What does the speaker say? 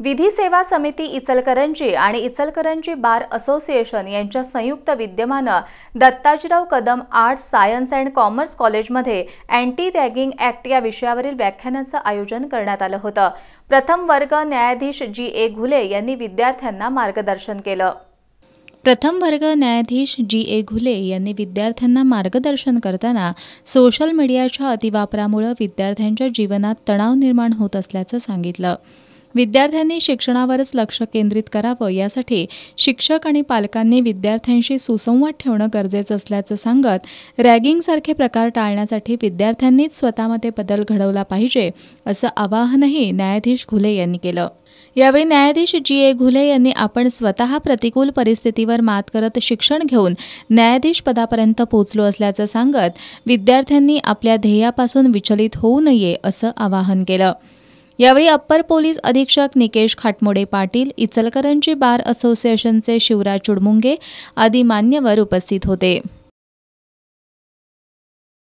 विधी सेवा समिती इचलकरंजी आणि इचलकरंजी बार असोसिएशन यांच्या संयुक्त विद्यमानं Dattajirao Kadam arts science and commerce कॉलेजमध्ये अँटी रॅगिंग ऍक्ट या विषयावरील व्याख्यानाचं आयोजन करण्यात आलं होतं प्रथम वर्ग न्यायाधीश जी ए घुले यांनी विद्यार्थ्यांना मार्गदर्शन केलं प्रथम वर्ग न्यायाधीश जी ए घुले यांनी विद्यार्थ्यांना मार्गदर्शन करताना सोशल मीडियाच्या अतिवापरामुळे विद्यार्थ्यांच्या जीवनात तणाव निर्माण होत असल्याचं सांगितलं विद्यार्थ्यांनी शिक्षणावरच लक्ष केंद्रित करावं यासाठी शिक्षक आणि पालकांनी विद्यार्थ्यांशी सुसंवाद ठेवणं गरजेचं असल्याचं सांगत रॅगिंगसारखे प्रकार टाळण्यासाठी विद्यार्थ्यांनीच स्वतःमध्ये बदल घडवला पाहिजे असं आवाहनही न्यायाधीश घुले यांनी केलं यावेळी न्यायाधीश जी ए घुले यांनी आपण स्वतः प्रतिकूल परिस्थितीवर मात करत शिक्षण घेऊन न्यायाधीश पदापर्यंत पोहोचलो असल्याचं सांगत विद्यार्थ्यांनी आपल्या ध्येयापासून विचलित होऊ नये असं आवाहन केलं यावेळी अप्पर पोलीस अधीक्षक निकेश खाटमोडे पाटील इचलकरंजी बार असोसिएशनचे शिवराज चुडमुंगे आदी मान्यवर उपस्थित होते